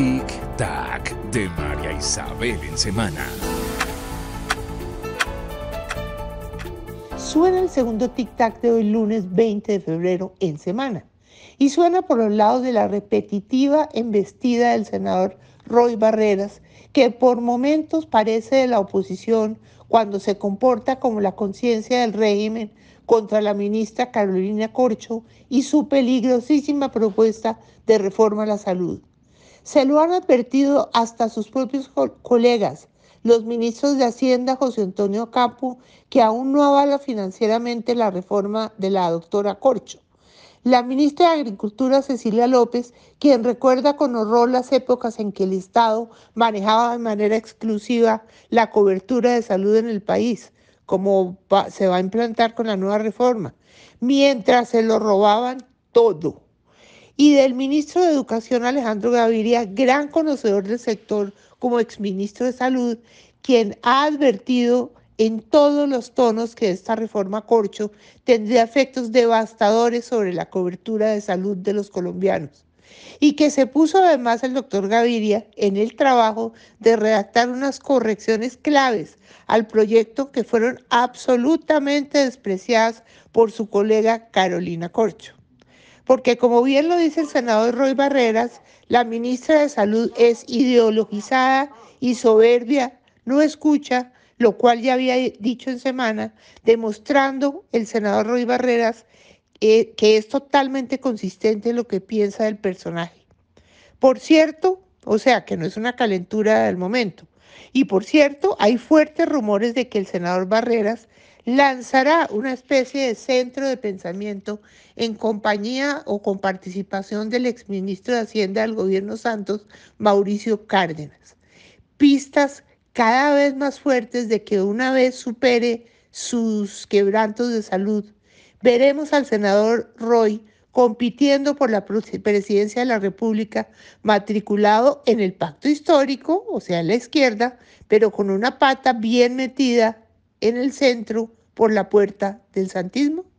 Tic Tac de María Isabel en semana. Suena el segundo Tic Tac de hoy lunes 20 de febrero en semana y suena por los lados de la repetitiva embestida del senador Roy Barreras, que por momentos parece de la oposición cuando se comporta como la conciencia del régimen contra la ministra Carolina Corcho y su peligrosísima propuesta de reforma a la salud. Se lo han advertido hasta sus propios colegas, los ministros de Hacienda José Antonio Campo, que aún no avala financieramente la reforma de la doctora Corcho. La ministra de Agricultura Cecilia López, quien recuerda con horror las épocas en que el Estado manejaba de manera exclusiva la cobertura de salud en el país, como se va a implantar con la nueva reforma, mientras se lo robaban todo y del ministro de Educación Alejandro Gaviria, gran conocedor del sector como exministro de Salud, quien ha advertido en todos los tonos que esta reforma corcho tendría efectos devastadores sobre la cobertura de salud de los colombianos y que se puso además el doctor Gaviria en el trabajo de redactar unas correcciones claves al proyecto que fueron absolutamente despreciadas por su colega Carolina Corcho porque como bien lo dice el senador Roy Barreras, la ministra de Salud es ideologizada y soberbia, no escucha, lo cual ya había dicho en semana, demostrando el senador Roy Barreras eh, que es totalmente consistente en lo que piensa del personaje. Por cierto, o sea que no es una calentura del momento, y por cierto, hay fuertes rumores de que el senador Barreras lanzará una especie de centro de pensamiento en compañía o con participación del exministro de Hacienda del gobierno Santos, Mauricio Cárdenas. Pistas cada vez más fuertes de que una vez supere sus quebrantos de salud, veremos al senador Roy compitiendo por la presidencia de la República, matriculado en el pacto histórico, o sea, la izquierda, pero con una pata bien metida en el centro por la puerta del santismo?